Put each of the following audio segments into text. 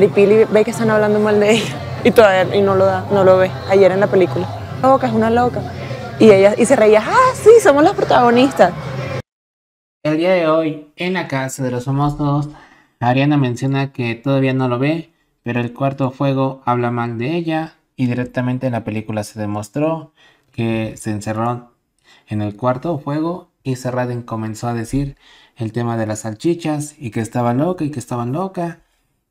Maripili ve que están hablando mal de ella y todavía y no lo da, no lo ve. Ayer en la película, loca, es una loca. Y ella y se reía, ah, sí, somos las protagonistas. El día de hoy, en la casa de los famosos, Ariana menciona que todavía no lo ve, pero el cuarto fuego habla mal de ella y directamente en la película se demostró que se encerró en el cuarto fuego y Serradin comenzó a decir el tema de las salchichas y que estaba loca y que estaban loca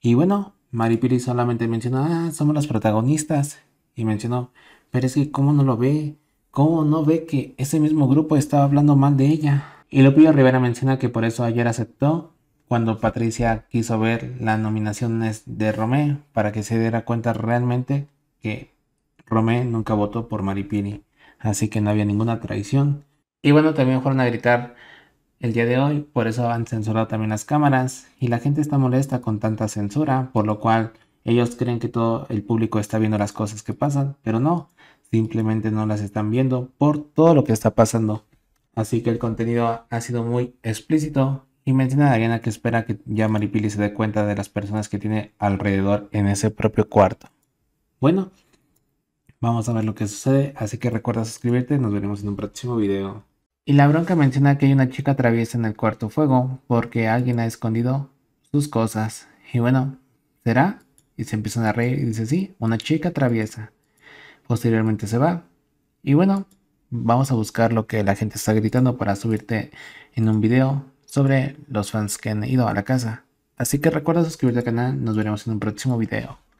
y bueno, Maripiri solamente mencionó, ah, somos los protagonistas. Y mencionó, pero es que cómo no lo ve, cómo no ve que ese mismo grupo estaba hablando mal de ella. Y Lupillo Rivera menciona que por eso ayer aceptó cuando Patricia quiso ver las nominaciones de Romé para que se diera cuenta realmente que Romé nunca votó por Maripiri. Así que no había ninguna traición. Y bueno, también fueron a gritar el día de hoy, por eso han censurado también las cámaras y la gente está molesta con tanta censura, por lo cual ellos creen que todo el público está viendo las cosas que pasan, pero no, simplemente no las están viendo por todo lo que está pasando. Así que el contenido ha sido muy explícito y menciona a Ariana que espera que ya Maripili se dé cuenta de las personas que tiene alrededor en ese propio cuarto. Bueno, vamos a ver lo que sucede, así que recuerda suscribirte, nos veremos en un próximo video. Y la bronca menciona que hay una chica traviesa en el cuarto fuego porque alguien ha escondido sus cosas. Y bueno, ¿será? Y se empiezan a reír y dice, sí, una chica traviesa. Posteriormente se va. Y bueno, vamos a buscar lo que la gente está gritando para subirte en un video sobre los fans que han ido a la casa. Así que recuerda suscribirte al canal, nos veremos en un próximo video.